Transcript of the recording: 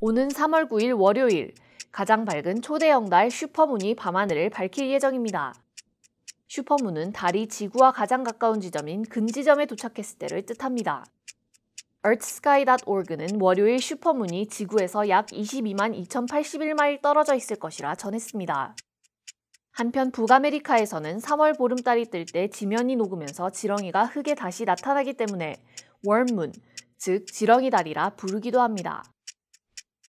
오는 3월 9일 월요일 가장 밝은 초대형 달 슈퍼문이 밤하늘을 밝힐 예정입니다. 슈퍼문은 달이 지구와 가장 가까운 지점인 근지점에 도착했을 때를 뜻합니다. earthsky.org는 월요일 슈퍼문이 지구에서 약 22만 2081마일 떨어져 있을 것이라 전했습니다. 한편 북아메리카에서는 3월 보름달이 뜰 때 지면이 녹으면서 지렁이가 흙에 다시 나타나기 때문에 월문, 즉 지렁이 달이라 부르기도 합니다.